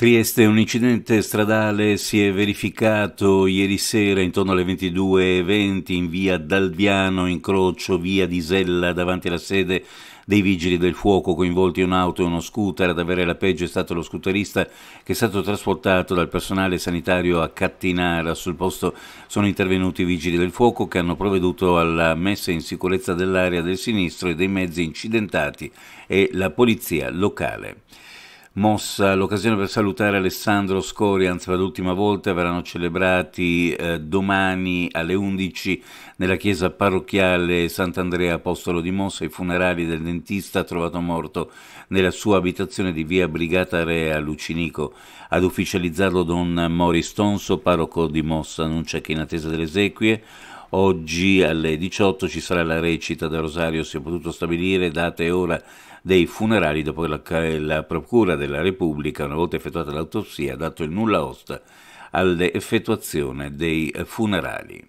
Trieste, un incidente stradale si è verificato ieri sera intorno alle 22.20 in via Dalviano, incrocio via Disella davanti alla sede dei vigili del fuoco coinvolti un'auto e uno scooter. Ad avere la peggio è stato lo scooterista che è stato trasportato dal personale sanitario a Cattinara. Sul posto sono intervenuti i vigili del fuoco che hanno provveduto alla messa in sicurezza dell'area del sinistro e dei mezzi incidentati e la polizia locale mossa l'occasione per salutare Alessandro Scori, anzi per l'ultima volta, verranno celebrati eh, domani alle 11 nella chiesa parrocchiale Sant'Andrea Apostolo di Mossa i funerali del dentista trovato morto nella sua abitazione di via Brigata Rea a Lucinico. Ad ufficializzarlo don Moris Tonso, parroco di Mossa, annuncia che in attesa delle esequie Oggi alle 18 ci sarà la recita del Rosario, si è potuto stabilire date e ora dei funerali dopo la, la Procura della Repubblica, una volta effettuata l'autopsia, ha dato il nulla osta all'effettuazione dei funerali.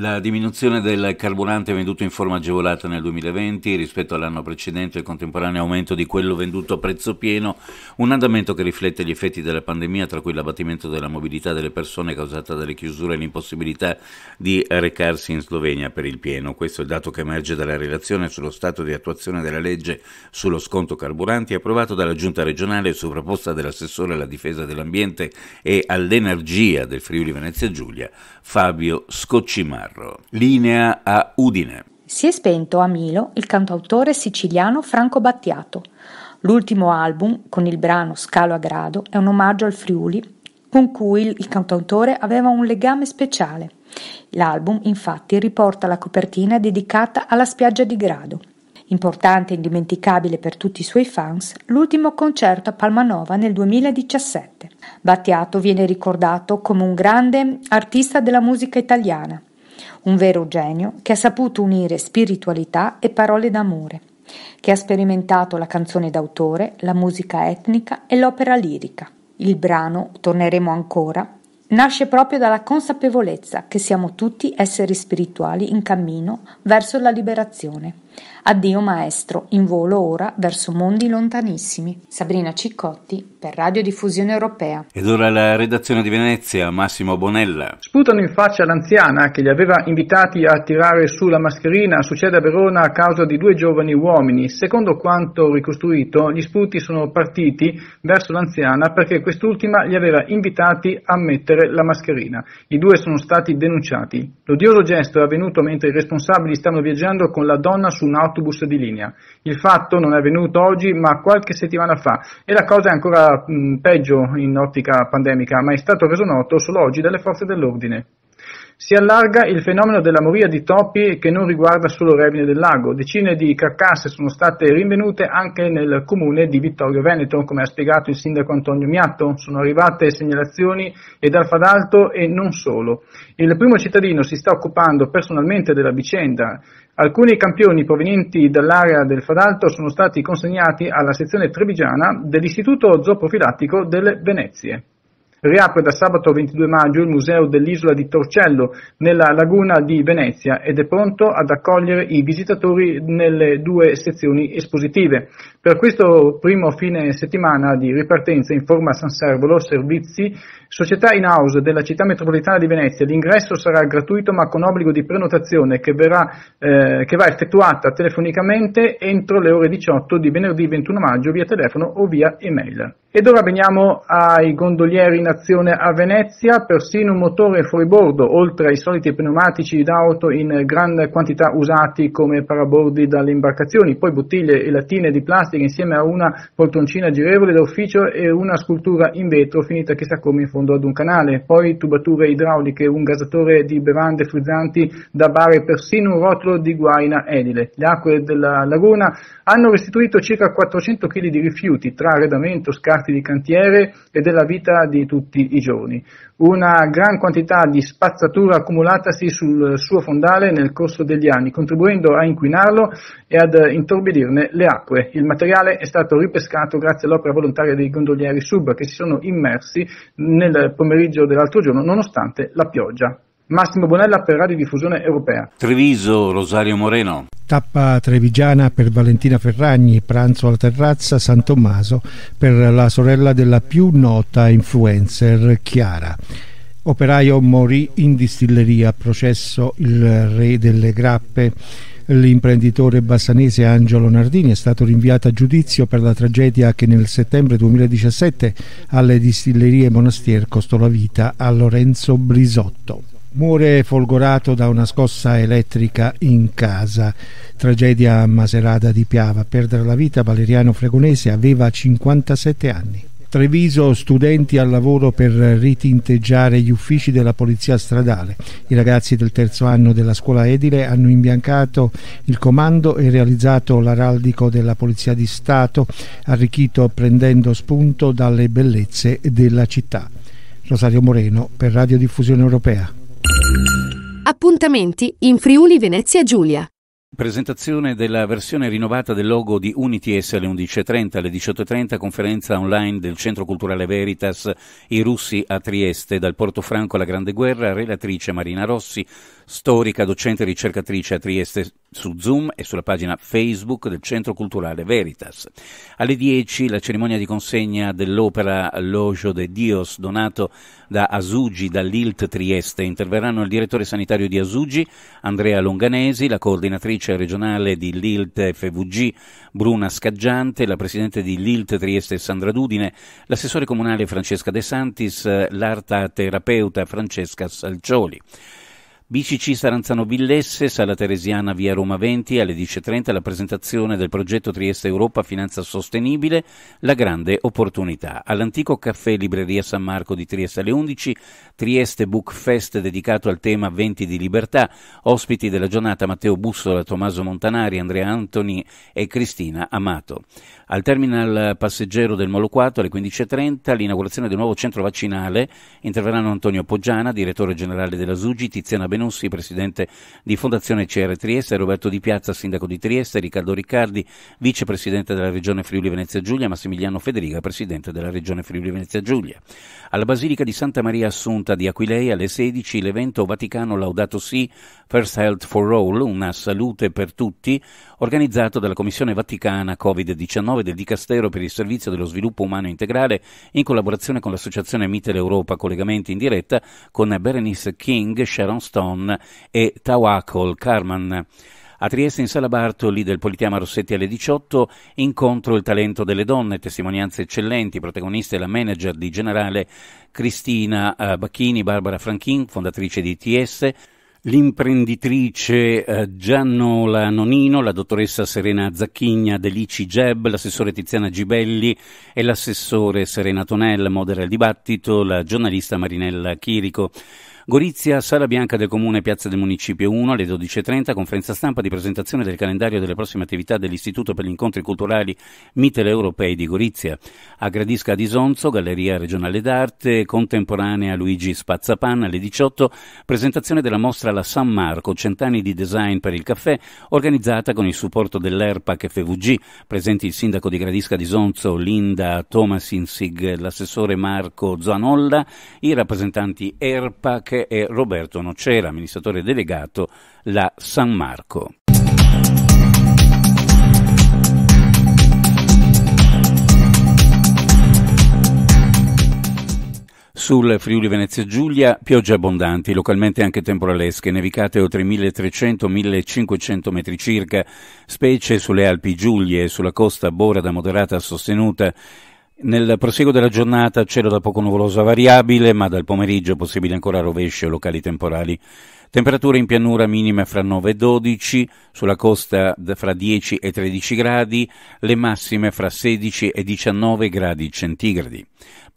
La diminuzione del carburante venduto in forma agevolata nel 2020 rispetto all'anno precedente e il contemporaneo aumento di quello venduto a prezzo pieno, un andamento che riflette gli effetti della pandemia, tra cui l'abbattimento della mobilità delle persone causata dalle chiusure e l'impossibilità di recarsi in Slovenia per il pieno. Questo è il dato che emerge dalla relazione sullo stato di attuazione della legge sullo sconto carburanti approvato dalla Giunta regionale su proposta dell'assessore alla difesa dell'ambiente e all'energia del Friuli Venezia Giulia, Fabio Scoccimaro. Carro. Linea a Udine. Si è spento a Milo il cantautore siciliano Franco Battiato. L'ultimo album, con il brano Scalo a grado, è un omaggio al Friuli con cui il cantautore aveva un legame speciale. L'album infatti riporta la copertina dedicata alla spiaggia di Grado. Importante e indimenticabile per tutti i suoi fans, l'ultimo concerto a Palmanova nel 2017. Battiato viene ricordato come un grande artista della musica italiana, un vero genio che ha saputo unire spiritualità e parole d'amore, che ha sperimentato la canzone d'autore, la musica etnica e l'opera lirica. Il brano, torneremo ancora, nasce proprio dalla consapevolezza che siamo tutti esseri spirituali in cammino verso la liberazione. Addio maestro, in volo ora verso mondi lontanissimi. Sabrina Ciccotti per Radiodiffusione Europea. Ed ora la redazione di Venezia, Massimo Bonella. Sputano in faccia l'anziana che li aveva invitati a tirare su la mascherina, succede a Verona a causa di due giovani uomini. Secondo quanto ricostruito, gli sputi sono partiti verso l'anziana perché quest'ultima li aveva invitati a mettere la mascherina. I due sono stati denunciati. L'odioso gesto è avvenuto mentre i responsabili stavano viaggiando con la donna su un autobus di linea. Il fatto non è avvenuto oggi, ma qualche settimana fa e la cosa è ancora mh, peggio in ottica pandemica, ma è stato reso noto solo oggi dalle forze dell'ordine. Si allarga il fenomeno della moria di topi che non riguarda solo Revine del Lago. Decine di carcasse sono state rinvenute anche nel comune di Vittorio Veneto, come ha spiegato il sindaco Antonio Miatto. Sono arrivate segnalazioni ed dal Fadalto e non solo. Il primo cittadino si sta occupando personalmente della vicenda. Alcuni campioni provenienti dall'area del Fadalto sono stati consegnati alla sezione trevigiana dell'Istituto Zooprofilattico delle Venezie. Riapre da sabato 22 maggio il museo dell'isola di Torcello nella laguna di Venezia ed è pronto ad accogliere i visitatori nelle due sezioni espositive. Per questo primo fine settimana di ripartenza in forma San Servolo, servizi, società in house della città metropolitana di Venezia, l'ingresso sarà gratuito ma con obbligo di prenotazione che, verrà, eh, che va effettuata telefonicamente entro le ore 18 di venerdì 21 maggio via telefono o via email. Ed ora veniamo ai gondolieri in azione a Venezia, persino un motore fuoribordo, oltre ai soliti pneumatici d'auto in grande quantità usati come parabordi dalle imbarcazioni, poi bottiglie e lattine di plastica insieme a una poltroncina girevole d'ufficio e una scultura in vetro finita chissà come in fondo ad un canale, poi tubature idrauliche, un gasatore di bevande frizzanti da bar e persino un rotolo di guaina edile. Le acque della laguna hanno restituito circa 400 kg di rifiuti tra arredamento, scarico arti di cantiere e della vita di tutti i giorni. Una gran quantità di spazzatura accumulatasi sul suo fondale nel corso degli anni, contribuendo a inquinarlo e ad intorbidirne le acque. Il materiale è stato ripescato grazie all'opera volontaria dei gondolieri sub che si sono immersi nel pomeriggio dell'altro giorno nonostante la pioggia. Massimo Bonella per Radio Diffusione Europea. Treviso, Rosario Moreno. Tappa trevigiana per Valentina Ferragni, pranzo alla terrazza San Tommaso per la sorella della più nota influencer Chiara. Operaio morì in distilleria, processo il re delle grappe. L'imprenditore bassanese Angelo Nardini è stato rinviato a giudizio per la tragedia che nel settembre 2017 alle distillerie Monastier costò la vita a Lorenzo Brisotto muore folgorato da una scossa elettrica in casa. Tragedia a maserata di Piava. perdere la vita Valeriano Fregonese aveva 57 anni. Treviso studenti al lavoro per ritinteggiare gli uffici della polizia stradale. I ragazzi del terzo anno della scuola edile hanno imbiancato il comando e realizzato l'araldico della polizia di Stato, arricchito prendendo spunto dalle bellezze della città. Rosario Moreno per Radiodiffusione Europea. Appuntamenti in Friuli Venezia Giulia. Presentazione della versione rinnovata del logo di Unity alle 11.30, alle 18.30 conferenza online del Centro Culturale Veritas I russi a Trieste, dal Porto Franco alla Grande Guerra, relatrice Marina Rossi, storica, docente e ricercatrice a Trieste su Zoom e sulla pagina Facebook del Centro Culturale Veritas. Alle 10 la cerimonia di consegna dell'opera L'Ojo de Dios donato da Asugi dall'ILT Trieste. Interverranno il direttore sanitario di Asugi, Andrea Longanesi, la coordinatrice regionale di l'ILT FVG, Bruna Scaggiante, la presidente di l'ILT Trieste Sandra Dudine, l'assessore comunale Francesca De Santis, l'arta terapeuta Francesca Salcioli. BCC Saranzano Villesse, Sala Teresiana via Roma 20, alle 10.30 la presentazione del progetto Trieste Europa Finanza Sostenibile, la grande opportunità. All'antico caffè Libreria San Marco di Trieste alle 11, Trieste Book Fest dedicato al tema 20 di libertà, ospiti della giornata Matteo Bussola, Tommaso Montanari, Andrea Antoni e Cristina Amato. Al terminal passeggero del Molo 4 alle 15.30 l'inaugurazione del nuovo centro vaccinale interverranno Antonio Poggiana, direttore generale della Sugi, Tiziana Benussi, presidente di Fondazione CR Trieste, Roberto Di Piazza, sindaco di Trieste, Riccardo Riccardi, vicepresidente della regione Friuli Venezia Giulia, Massimiliano Federica, presidente della regione Friuli Venezia Giulia. Alla Basilica di Santa Maria Assunta di Aquileia alle 16 l'evento Vaticano Laudato Si First Health for All, una salute per tutti, organizzato dalla Commissione Vaticana Covid-19 2009 del Dicastero per il Servizio dello Sviluppo Umano Integrale in collaborazione con l'associazione Mitel Europa Collegamenti in diretta con Berenice King, Sharon Stone e Tawakol Carman. A Trieste in Sala Bartoli del Politeama Rossetti alle 18 incontro il talento delle donne, testimonianze eccellenti, protagoniste la manager di Generale Cristina eh, Bacchini, Barbara Franchin, fondatrice di ITS, L'imprenditrice eh, Giannola Nonino, la dottoressa Serena Zacchigna dell'ICI dell'ICIGEB, l'assessore Tiziana Gibelli e l'assessore Serena Tonella, modera il dibattito, la giornalista Marinella Chirico. Gorizia, sala bianca del comune, piazza del municipio 1 alle 12.30, conferenza stampa di presentazione del calendario delle prossime attività dell'Istituto per gli incontri culturali Mitteleuropei di Gorizia. A Gradisca di Sonzo, Galleria regionale d'arte contemporanea Luigi Spazzapan alle 18, presentazione della mostra La San Marco, cent'anni di design per il caffè, organizzata con il supporto dell'ERPAC FVG, presenti il sindaco di Gradisca di Sonzo Linda Thomas Insig, l'assessore Marco Zanolla, i rappresentanti ERPAC Banche è Roberto Nocera, amministratore delegato la San Marco. Sul Friuli Venezia Giulia piogge abbondanti, localmente anche temporalesche, nevicate oltre 1300-1500 metri circa, specie sulle Alpi Giulie e sulla costa Bora da moderata a sostenuta nel proseguo della giornata cielo da poco nuvoloso a variabile, ma dal pomeriggio possibili ancora rovesce o locali temporali. Temperature in pianura minime fra 9 e 12, sulla costa fra 10 e 13 gradi, le massime fra 16 e 19 gradi centigradi.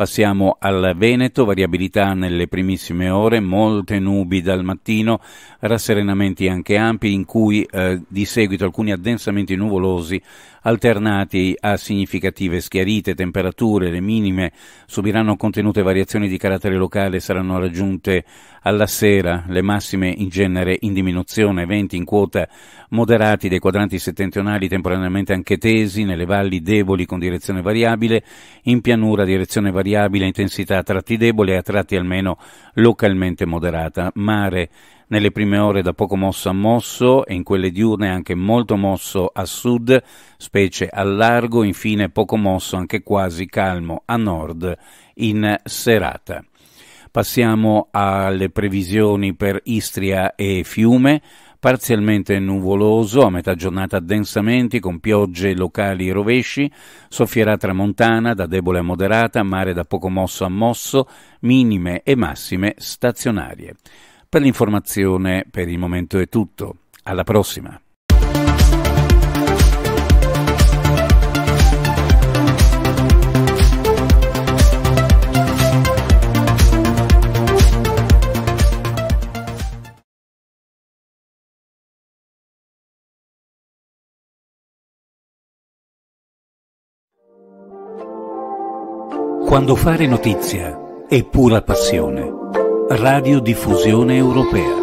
Passiamo al Veneto, variabilità nelle primissime ore, molte nubi dal mattino, rasserenamenti anche ampi in cui eh, di seguito alcuni addensamenti nuvolosi alternati a significative schiarite, temperature, le minime subiranno contenute variazioni di carattere locale, saranno raggiunte alla sera, le massime in genere in diminuzione, venti in quota moderati dei quadranti settentrionali temporaneamente anche tesi, nelle valli deboli con direzione variabile, in pianura direzione variabile variabile intensità, a tratti debole e a tratti almeno localmente moderata. Mare nelle prime ore da poco mosso a mosso e in quelle diurne anche molto mosso a sud, specie al largo, infine poco mosso anche quasi calmo a nord in serata. Passiamo alle previsioni per Istria e Fiume parzialmente nuvoloso, a metà giornata densamente, con piogge locali rovesci, soffierà tramontana da debole a moderata, mare da poco mosso a mosso, minime e massime stazionarie. Per l'informazione per il momento è tutto. Alla prossima! Quando fare notizia è pura passione. Radiodiffusione europea.